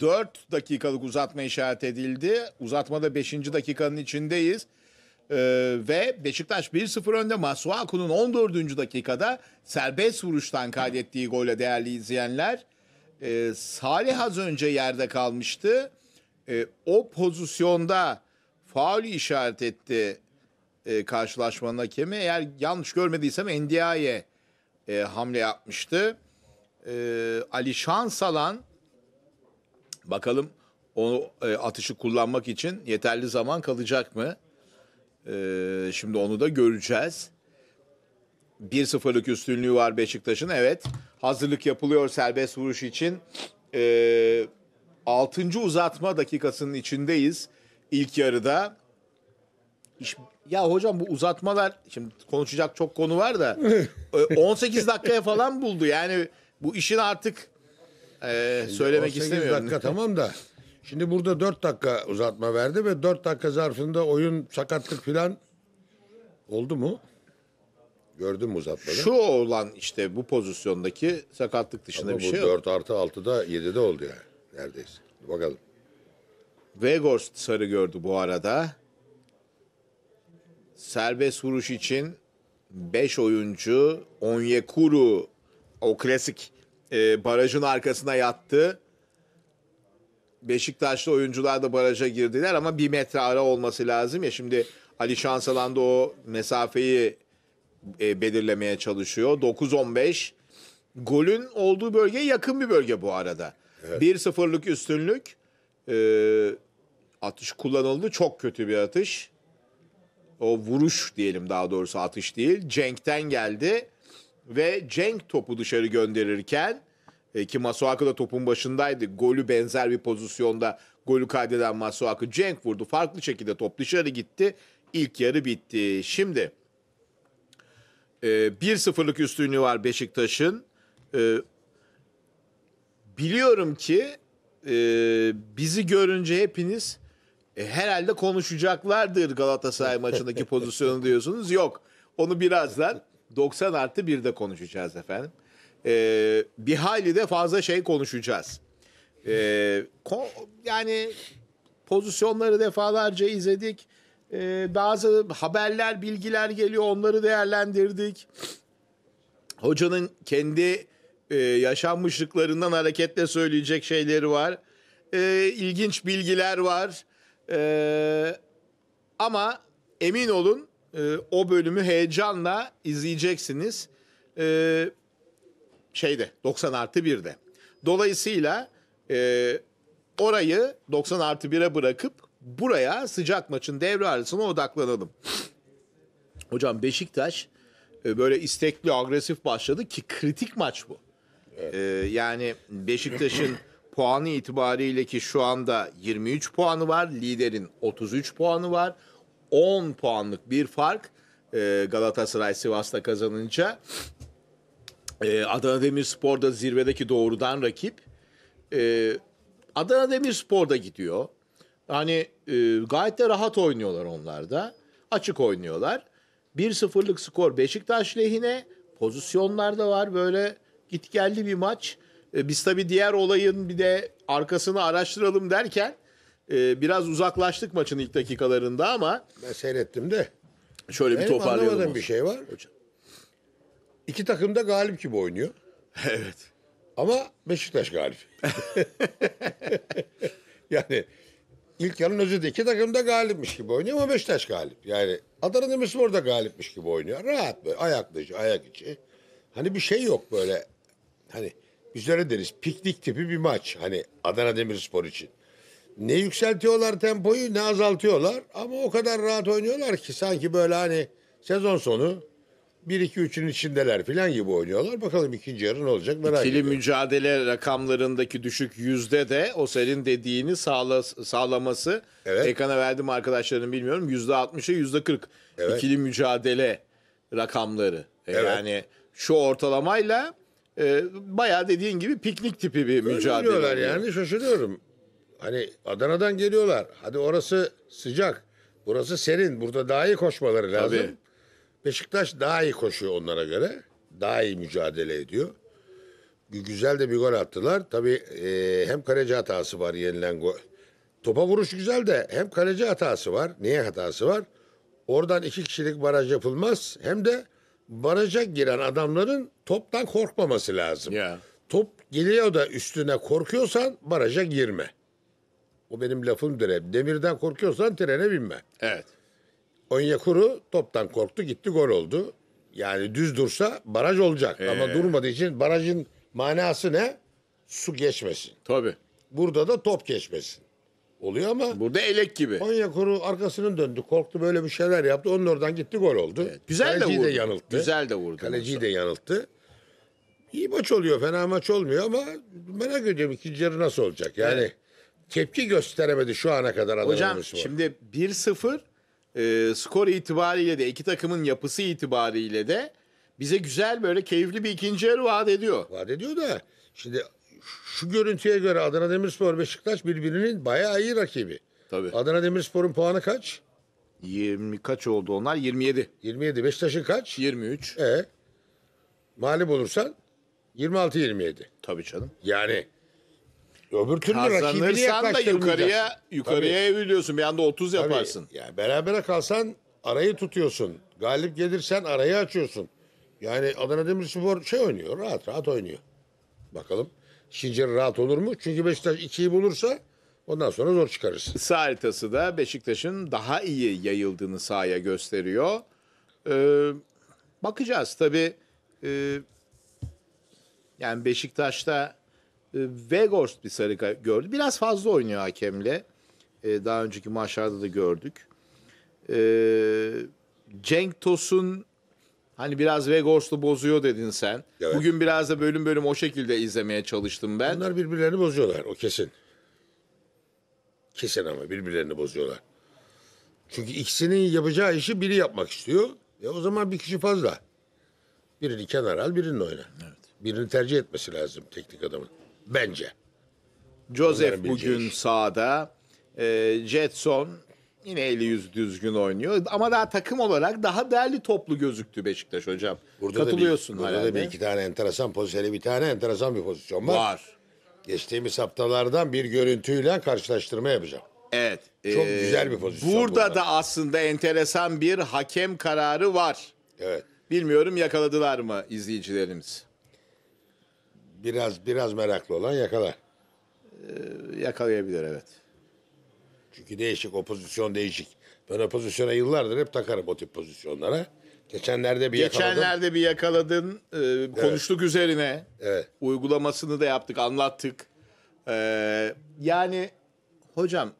4 dakikalık uzatma işaret edildi. Uzatmada 5. dakikanın içindeyiz. Ee, ve Beşiktaş 1-0 önde Masuaku'nun 14. dakikada serbest vuruştan kaydettiği golle değerli izleyenler. Ee, Salih az önce yerde kalmıştı. Ee, o pozisyonda faul işaret etti e, karşılaşmanın hakemi. Eğer yanlış görmediysem Ndiaye e, hamle yapmıştı. E, Ali Şansalan Bakalım o e, atışı kullanmak için yeterli zaman kalacak mı? E, şimdi onu da göreceğiz. 1-0'lık üstünlüğü var Beşiktaş'ın. Evet hazırlık yapılıyor serbest vuruş için. E, 6. uzatma dakikasının içindeyiz ilk yarıda. İş, ya hocam bu uzatmalar şimdi konuşacak çok konu var da 18 e, dakikaya falan buldu. Yani bu işin artık e, söylemek istemiyorum. dakika tamam da. Şimdi burada 4 dakika uzatma verdi ve 4 dakika zarfında oyun sakatlık falan oldu mu? Gördün mü uzatmada? Şu olan işte bu pozisyondaki sakatlık dışında Ama bir şey yok. 4 artı 6'da 7'de oldu yani neredeyse. Bakalım. Vegors sarı gördü bu arada. Serbest vuruş için 5 oyuncu Onyekuru o klasik e, barajın arkasına yattı. Beşiktaşlı oyuncular da baraja girdiler ama bir metre ara olması lazım ya. Şimdi Ali Şansalan da o mesafeyi e, belirlemeye çalışıyor. 9-15. Golün olduğu bölge yakın bir bölge bu arada. Evet. 1-0'lık üstünlük. E, atış kullanıldı. Çok kötü bir atış. O vuruş diyelim daha doğrusu atış değil. Cenk'ten geldi ve Cenk topu dışarı gönderirken e, ki Masuaka da topun başındaydı. Golü benzer bir pozisyonda golü kaydeden Masuaka Cenk vurdu. Farklı şekilde top dışarı gitti. İlk yarı bitti. Şimdi e, 1-0'lık üstünlüğü var Beşiktaş'ın. E, biliyorum ki e, bizi görünce hepiniz herhalde konuşacaklardır Galatasaray maçındaki pozisyonu diyorsunuz. Yok. Onu birazdan 90 artı 1'de konuşacağız efendim. Ee, bir hayli de fazla şey konuşacağız. Ee, ko yani pozisyonları defalarca izledik. Ee, bazı haberler, bilgiler geliyor onları değerlendirdik. Hocanın kendi e, yaşanmışlıklarından hareketle söyleyecek şeyleri var. Ee, ilginç bilgiler var. Ee, ama emin olun e, o bölümü heyecanla izleyeceksiniz. E, şeyde 90 artı 1'de. Dolayısıyla e, orayı 90 artı 1'e bırakıp buraya sıcak maçın devre arasına odaklanalım. Hocam Beşiktaş e, böyle istekli agresif başladı ki kritik maç bu. E, yani Beşiktaş'ın puanı itibariyle ki şu anda 23 puanı var. Liderin 33 puanı var. 10 puanlık bir fark e, Galatasaray Sivas'ta kazanınca. E, Adana Demirspor da zirvedeki doğrudan rakip. E, Adana Demirspor da gidiyor. Hani e, gayet de rahat oynuyorlar onlar da. Açık oynuyorlar. 1-0'lık skor Beşiktaş lehine. Pozisyonlar da var böyle git geldi bir maç. E, biz tabii diğer olayın bir de arkasını araştıralım derken e, biraz uzaklaştık maçın ilk dakikalarında ama Ben seyrettim de. şöyle bir Benim toparlayalım. anlamadığım bir şey var. İki takım da galip gibi oynuyor. Evet. Ama Beşiktaş galip. yani ilk yarın özünde iki takım da galipmiş gibi oynuyor ama Beşiktaş galip. Yani Adana Demirspor da galipmiş gibi oynuyor. Rahat böyle ayak dışı, ayak içi. Hani bir şey yok böyle. Hani biz öyle deriz piknik tipi bir maç. Hani Adana Demirspor için ne yükseltiyorlar tempoyu ne azaltıyorlar ama o kadar rahat oynuyorlar ki sanki böyle hani sezon sonu 1-2-3'ün içindeler falan gibi oynuyorlar. Bakalım ikinci yarı ne olacak merak İkili ediyorum. mücadele rakamlarındaki düşük yüzde de o senin dediğini sağla, sağlaması. Evet. Ekrana verdim arkadaşlarım bilmiyorum. Yüzde 60'a yüzde 40 evet. ikili mücadele rakamları. E evet. Yani şu ortalamayla e, bayağı dediğin gibi piknik tipi bir Öyle mücadele. yani şaşırıyorum. Hani Adana'dan geliyorlar. Hadi orası sıcak. Burası serin. Burada daha iyi koşmaları lazım. Tabii. Beşiktaş daha iyi koşuyor onlara göre. Daha iyi mücadele ediyor. Güzel de bir gol attılar. Tabii e, hem kaleci hatası var yenilen gol. Topa vuruş güzel de hem kaleci hatası var. Niye hatası var? Oradan iki kişilik baraj yapılmaz. Hem de baraja giren adamların toptan korkmaması lazım. Ya. Top geliyor da üstüne korkuyorsan baraja girme. O benim lafımdır hep. Demirden korkuyorsan trene binme. Evet. Onyekuru toptan korktu gitti gol oldu. Yani düz dursa baraj olacak. Ee. Ama durmadığı için barajın manası ne? Su geçmesin. Tabii. Burada da top geçmesin. Oluyor ama. Burada elek gibi. Onyekuru arkasını döndü. Korktu böyle bir şeyler yaptı. Onun oradan gitti gol oldu. Evet. Güzel Kaleciyi de vurdu. de yanılttı. Güzel de vurdu. Kaleciyi de yanılttı. İyi maç oluyor. Fena maç olmuyor ama merak ediyorum ikinci yarı nasıl olacak. Yani evet tepki gösteremedi şu ana kadar Adana Hocam Demirspor. şimdi 1-0 e, skor itibariyle de iki takımın yapısı itibariyle de bize güzel böyle keyifli bir ikinci yarı vaat ediyor. Vaat ediyor da şimdi şu görüntüye göre Adana Demirspor Beşiktaş birbirinin bayağı iyi rakibi. Tabii. Adana Demirspor'un puanı kaç? 20 kaç oldu onlar? 27. 27. Beşiktaş'ın kaç? 23. E. Mağlup olursan 26 27. Tabii canım. Yani Öbür türlü rakibini Kazanırsan da yukarıya yukarıya evliliyorsun. Bir anda 30 Tabii. yaparsın. Yani berabere kalsan arayı tutuyorsun. Galip gelirsen arayı açıyorsun. Yani Adana Demirspor şey oynuyor. Rahat rahat oynuyor. Bakalım. Şincir rahat olur mu? Çünkü Beşiktaş 2'yi bulursa ondan sonra zor çıkarırsın. Sağ haritası da Beşiktaş'ın daha iyi yayıldığını sahaya gösteriyor. Ee, bakacağız tabii. Ee, yani Beşiktaş'ta ee, Weghorst bir sarı gördü. Biraz fazla oynuyor hakemle. Ee, daha önceki maçlarda da gördük. E, Cenk Tosun hani biraz Weghorst'u bozuyor dedin sen. Evet. Bugün biraz da bölüm bölüm o şekilde izlemeye çalıştım ben. Bunlar birbirlerini bozuyorlar o kesin. Kesin ama birbirlerini bozuyorlar. Çünkü ikisinin yapacağı işi biri yapmak istiyor. E o zaman bir kişi fazla. Birini kenara al, birini oyna. Evet. Birini tercih etmesi lazım teknik adamın. Bence. Joseph bugün bileceği sahada. E, Jetson yine eli yüz düzgün oynuyor. Ama daha takım olarak daha değerli toplu gözüktü Beşiktaş hocam. Katılıyorsun da burada da bir iki tane enteresan pozisyon, bir tane enteresan bir pozisyon var. Var. Geçtiğimiz haftalardan bir görüntüyle karşılaştırma yapacağım. Evet. Çok e, güzel bir pozisyon Burada bunlar. da aslında enteresan bir hakem kararı var. Evet. Bilmiyorum yakaladılar mı izleyicilerimiz? Biraz biraz meraklı olan yakalar. Ee, yakalayabilir evet. Çünkü değişik, opozisyon değişik. Ben opozisyona yıllardır hep takarım o tip pozisyonlara. Geçenlerde bir yakaladım. Geçenlerde bir yakaladın, e, konuştuk üzerine. Evet. Uygulamasını da yaptık, anlattık. Ee, yani hocam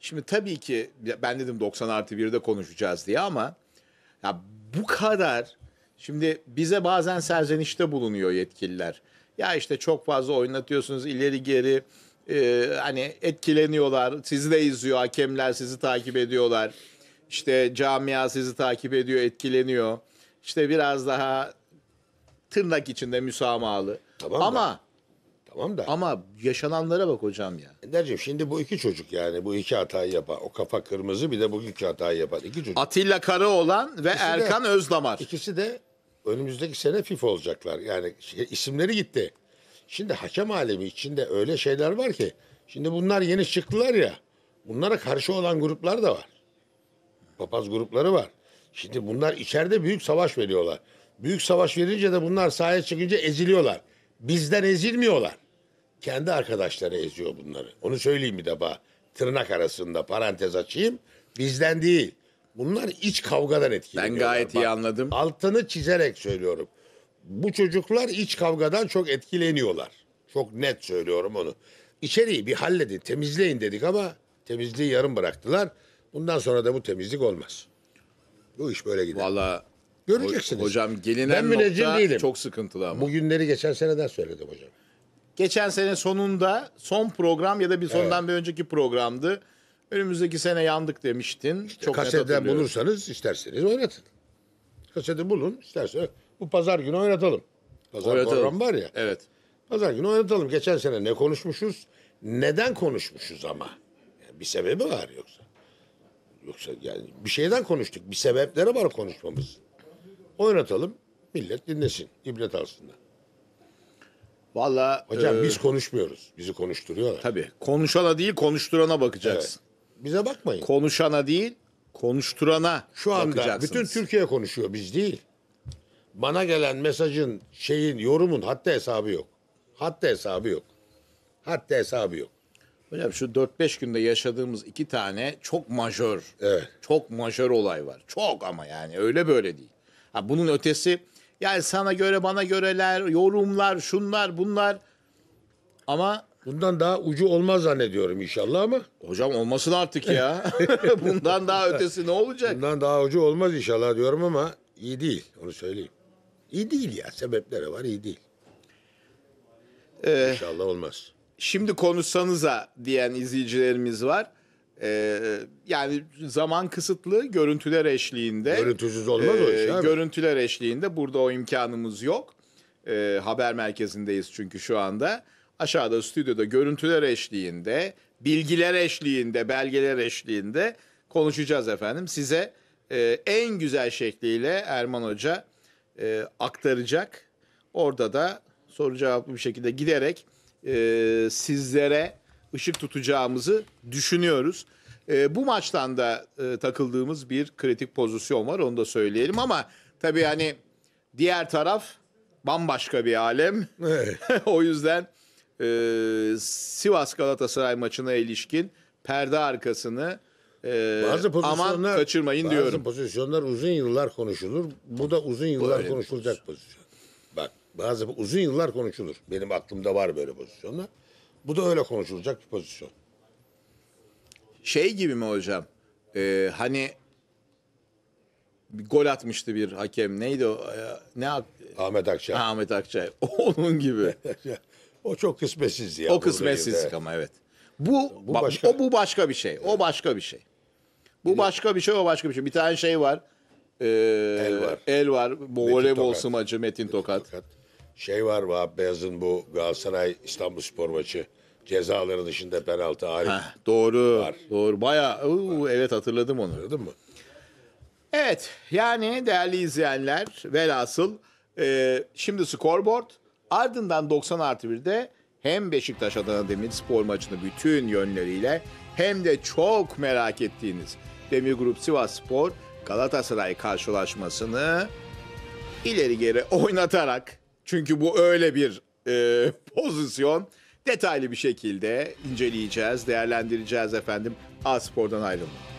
şimdi tabii ki ben dedim 90 artı 1'de konuşacağız diye ama ya bu kadar şimdi bize bazen serzenişte bulunuyor yetkililer. Ya işte çok fazla oynatıyorsunuz ileri geri e, hani etkileniyorlar. Sizi de izliyor hakemler sizi takip ediyorlar. işte camia sizi takip ediyor etkileniyor. işte biraz daha tırnak içinde müsamahalı. Tamam da- ama Tamam da. ama yaşananlara bak hocam ya. Ender'cim şimdi bu iki çocuk yani bu iki hatayı yapar O kafa kırmızı bir de bugünkü hatayı yapar iki çocuk. Atilla Karaoğlan ve İkisi de- Erkan Özdamar. İkisi de önümüzdeki sene FIFA olacaklar. Yani şey, isimleri gitti. Şimdi hakem alemi içinde öyle şeyler var ki. Şimdi bunlar yeni çıktılar ya. Bunlara karşı olan gruplar da var. Papaz grupları var. Şimdi bunlar içeride büyük savaş veriyorlar. Büyük savaş verince de bunlar sahaya çıkınca eziliyorlar. Bizden ezilmiyorlar. Kendi arkadaşları eziyor bunları. Onu söyleyeyim bir defa. Tırnak arasında parantez açayım. Bizden değil. Bunlar iç kavgadan etkileniyor. Ben gayet iyi anladım. Altını çizerek söylüyorum. Bu çocuklar iç kavgadan çok etkileniyorlar. Çok net söylüyorum onu. İçeriği bir halledin, temizleyin dedik ama temizliği yarım bıraktılar. Bundan sonra da bu temizlik olmaz. Bu iş böyle gider. Valla göreceksiniz. Hocam gelinen ben nokta değilim. çok sıkıntılı ama. günleri geçen seneden söyledim hocam. Geçen sene sonunda son program ya da bir sondan evet. bir önceki programdı. Önümüzdeki sene yandık demiştin. İşte Çok kaseden bulursanız isterseniz oynatın. Kasede bulun isterseniz. Bu pazar günü oynatalım. Pazar Oynatalım. program var ya. Evet. Pazar günü oynatalım. Geçen sene ne konuşmuşuz? Neden konuşmuşuz ama? Yani bir sebebi var yoksa. Yoksa yani bir şeyden konuştuk. Bir sebepleri var konuşmamız. Oynatalım. Millet dinlesin. ibret alsınlar. Valla Hocam e, biz konuşmuyoruz. Bizi konuşturuyorlar. tabii konuşana değil konuşturana bakacaksın bize bakmayın. Konuşana değil, konuşturana Şu anda bütün Türkiye konuşuyor biz değil. Bana gelen mesajın, şeyin, yorumun hatta hesabı yok. Hatta hesabı yok. Hatta hesabı yok. Hocam şu 4-5 günde yaşadığımız iki tane çok majör, Evet. çok majör olay var. Çok ama yani öyle böyle değil. Ha, bunun ötesi yani sana göre bana göreler, yorumlar, şunlar bunlar. Ama Bundan daha ucu olmaz zannediyorum inşallah ama. Hocam olmasın artık ya. Bundan daha ötesi ne olacak? Bundan daha ucu olmaz inşallah diyorum ama iyi değil onu söyleyeyim. İyi değil ya sebepleri var iyi değil. Ee, inşallah olmaz. Şimdi konuşsanıza diyen izleyicilerimiz var. Ee, yani zaman kısıtlı görüntüler eşliğinde. Görüntüsüz olmaz e, o iş ee, abi. Görüntüler eşliğinde burada o imkanımız yok. E, haber merkezindeyiz çünkü şu anda aşağıda stüdyoda görüntüler eşliğinde, bilgiler eşliğinde, belgeler eşliğinde konuşacağız efendim. Size e, en güzel şekliyle Erman Hoca e, aktaracak. Orada da soru cevaplı bir şekilde giderek e, sizlere ışık tutacağımızı düşünüyoruz. E, bu maçtan da e, takıldığımız bir kritik pozisyon var onu da söyleyelim ama tabii hani diğer taraf bambaşka bir alem. Evet. o yüzden e, Sivas Galatasaray maçına ilişkin perde arkasını e, Bazı aman kaçırmayın bazı diyorum. pozisyonlar uzun yıllar konuşulur. Bu da uzun yıllar öyle konuşulacak pozisyon. Bak bazı uzun yıllar konuşulur. Benim aklımda var böyle pozisyonlar. Bu da öyle konuşulacak bir pozisyon. Şey gibi mi hocam? E, hani bir gol atmıştı bir hakem. Neydi o? Ee, ne ak- Ahmet Akçay. Ahmet Akçay. Onun gibi. O çok kısmetsizdi ya. O kısmetsizlik ama evet. Bu, bu başka. O bu başka bir şey. Evet. O başka bir şey. Bu evet. başka bir şey, o başka bir şey. Bir tane şey var. Ee, el var. El var. Bu voleybol sımacı Metin Tokat. Metin Tokat. Şey var Vahap Beyaz'ın bu Galatasaray İstanbul Spor maçı. cezaların dışında penaltı Arif. Heh, doğru. Var. Doğru. Bayağı uu, var. Iı, evet hatırladım onu. Hatırladın mı? Evet yani değerli izleyenler velhasıl e, şimdi skorboard. Ardından 90 artı 1'de hem Beşiktaş Adana Demirspor maçını bütün yönleriyle hem de çok merak ettiğiniz Demir Grup Sivas Spor Galatasaray karşılaşmasını ileri geri oynatarak çünkü bu öyle bir e, pozisyon detaylı bir şekilde inceleyeceğiz, değerlendireceğiz efendim. A Spor'dan ayrılmayın.